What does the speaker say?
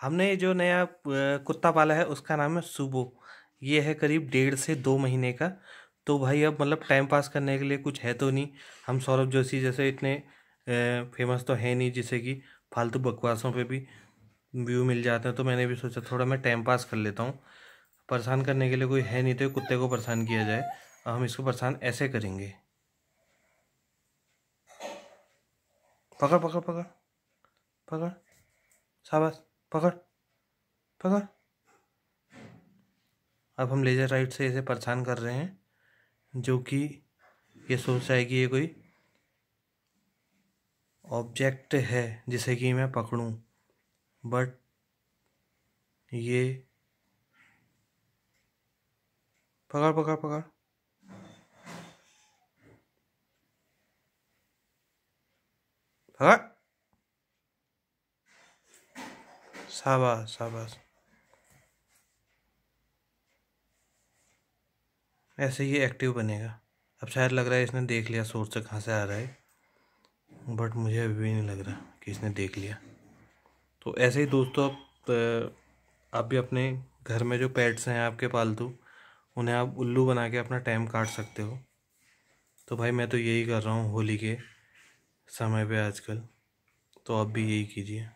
हमने जो नया कुत्ता पाला है उसका नाम है सुबो ये है करीब डेढ़ से दो महीने का तो भाई अब मतलब टाइम पास करने के लिए कुछ है तो नहीं हम सौरभ जोशी जैसे इतने फेमस तो है नहीं जिसे कि फालतू बकवासों पे भी व्यू मिल जाते हैं तो मैंने भी सोचा थोड़ा मैं टाइम पास कर लेता हूँ परेशान करने के लिए कोई है नहीं तो कुत्ते को परेशान किया जाए और हम इसको परेशान ऐसे करेंगे पकड़ पकड़ पकड़ पकड़ शाबाश पकड़ पकड़ अब हम लेज़र राइट से इसे परेशान कर रहे हैं जो कि ये सोच रहा है कि ये कोई ऑब्जेक्ट है जिसे कि मैं पकड़ूं बट ये पकड़ पकड़ पकड़ पकड़ शाबाश शाबाश ऐसे ये एक्टिव बनेगा अब शायद लग रहा है इसने देख लिया सोर्स से कहाँ से आ रहा है बट मुझे अभी भी नहीं लग रहा कि इसने देख लिया तो ऐसे ही दोस्तों आप आप भी अपने घर में जो पेट्स हैं आपके पालतू उन्हें आप उल्लू बना के अपना टाइम काट सकते हो तो भाई मैं तो यही कर रहा हूँ होली के समय पे आजकल तो आप भी यही कीजिए